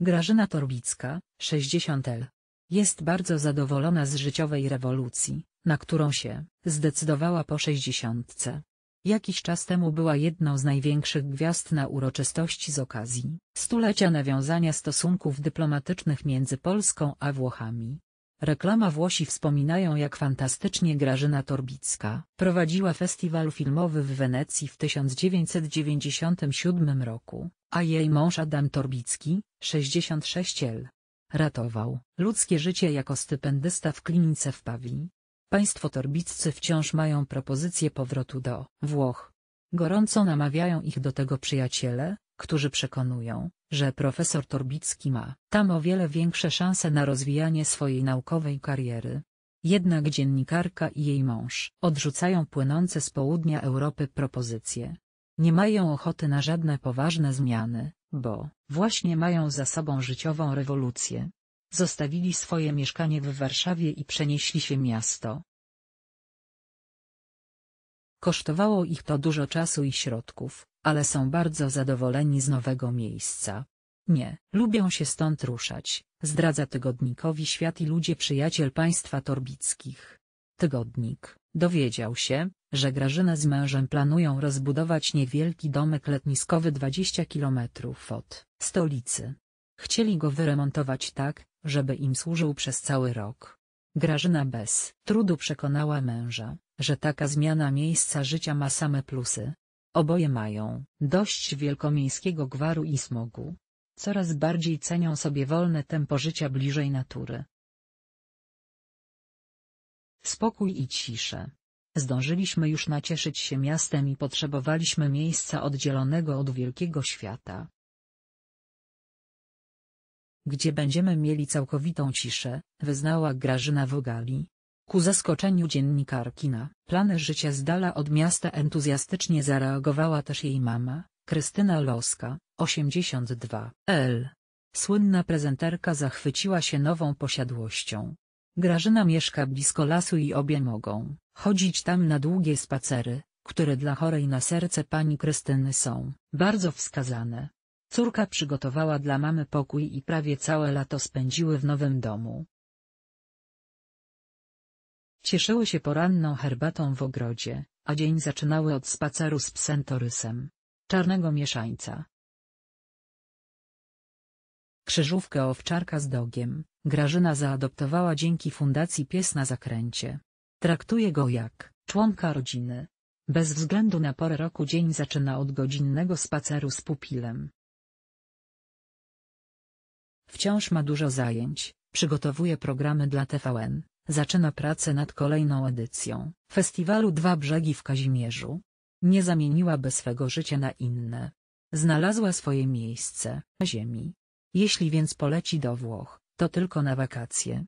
Grażyna Torbicka, 60L. Jest bardzo zadowolona z życiowej rewolucji, na którą się zdecydowała po 60. Jakiś czas temu była jedną z największych gwiazd na uroczystości z okazji stulecia nawiązania stosunków dyplomatycznych między Polską a Włochami. Reklama Włosi wspominają jak fantastycznie Grażyna Torbicka prowadziła festiwal filmowy w Wenecji w 1997 roku, a jej mąż Adam Torbicki, 66L. Ratował ludzkie życie jako stypendysta w klinice w Pawi. Państwo torbiccy wciąż mają propozycję powrotu do Włoch. Gorąco namawiają ich do tego przyjaciele, którzy przekonują, że profesor Torbicki ma tam o wiele większe szanse na rozwijanie swojej naukowej kariery. Jednak dziennikarka i jej mąż odrzucają płynące z południa Europy propozycje. Nie mają ochoty na żadne poważne zmiany, bo właśnie mają za sobą życiową rewolucję. Zostawili swoje mieszkanie w Warszawie i przenieśli się miasto. Kosztowało ich to dużo czasu i środków, ale są bardzo zadowoleni z nowego miejsca. Nie, lubią się stąd ruszać, zdradza tygodnikowi Świat i Ludzie przyjaciel państwa Torbickich. Tygodnik dowiedział się, że Grażyna z mężem planują rozbudować niewielki domek letniskowy 20 km od stolicy. Chcieli go wyremontować tak, żeby im służył przez cały rok. Grażyna bez trudu przekonała męża, że taka zmiana miejsca życia ma same plusy, Oboje mają dość wielkomiejskiego gwaru i smogu. Coraz bardziej cenią sobie wolne tempo życia bliżej natury. Spokój i ciszę. Zdążyliśmy już nacieszyć się miastem i potrzebowaliśmy miejsca oddzielonego od wielkiego świata. Gdzie będziemy mieli całkowitą ciszę, wyznała Grażyna Wogali. Ku zaskoczeniu dziennikarki na plany życia z dala od miasta entuzjastycznie zareagowała też jej mama, Krystyna Loska, 82 L. Słynna prezenterka zachwyciła się nową posiadłością. Grażyna mieszka blisko lasu i obie mogą chodzić tam na długie spacery, które dla chorej na serce pani Krystyny są bardzo wskazane. Córka przygotowała dla mamy pokój i prawie całe lato spędziły w nowym domu. Cieszyły się poranną herbatą w ogrodzie, a dzień zaczynały od spaceru z psem Torysem. Czarnego mieszańca. Krzyżówkę owczarka z dogiem, Grażyna zaadoptowała dzięki Fundacji Pies na Zakręcie. Traktuje go jak członka rodziny. Bez względu na porę roku dzień zaczyna od godzinnego spaceru z pupilem. Wciąż ma dużo zajęć, przygotowuje programy dla TVN, zaczyna pracę nad kolejną edycją festiwalu Dwa Brzegi w Kazimierzu. Nie zamieniłaby swego życia na inne. Znalazła swoje miejsce na ziemi. Jeśli więc poleci do Włoch, to tylko na wakacje.